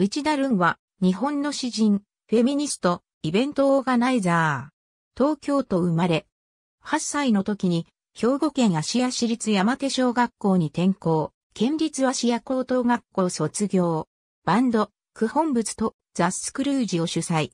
内田ルンは、日本の詩人、フェミニスト、イベントオーガナイザー。東京都生まれ。8歳の時に、兵庫県芦屋市立山手小学校に転校、県立芦屋高等学校卒業。バンド、区本物とザ・スクルージを主催。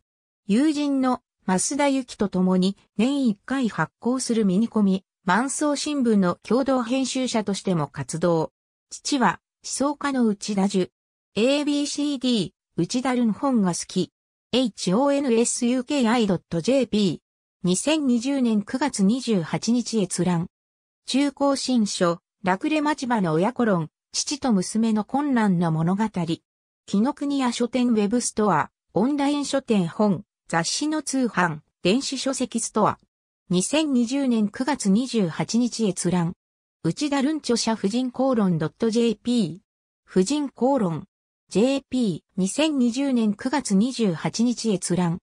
友人の増田幸と共に年1回発行するミニコミ、万層新聞の共同編集者としても活動。父は、思想家の内田樹、ABCD、内田るん本が好き。honsuki.jp。2020年9月28日閲覧。中高新書、楽レ町場の親子論、父と娘の困難の物語。木の国屋書店ウェブストア、オンライン書店本、雑誌の通販、電子書籍ストア。2020年9月28日閲覧。内田るん著者婦人公論 .jp。婦人公論。JP2020 年9月28日閲覧。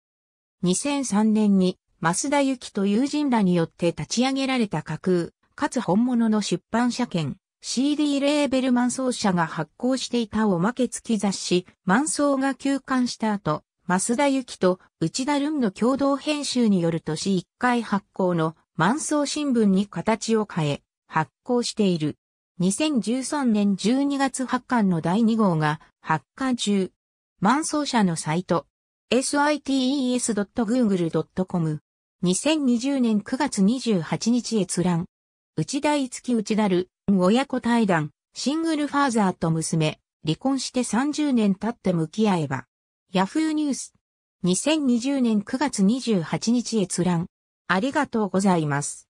2003年に増田幸と友人らによって立ち上げられた架空、かつ本物の出版社兼 CD レーベル満創社が発行していたおまけ付き雑誌、満創が休刊した後、増田幸と内田ルンの共同編集による年1回発行の満創新聞に形を変え、発行している。2013年12月発刊の第2号が発刊中。満奏者のサイト sites.google.com 2020年9月28日閲覧内田五木内田る親子対談シングルファーザーと娘離婚して30年経って向き合えばヤフーニュース2020年9月28日閲覧ありがとうございます。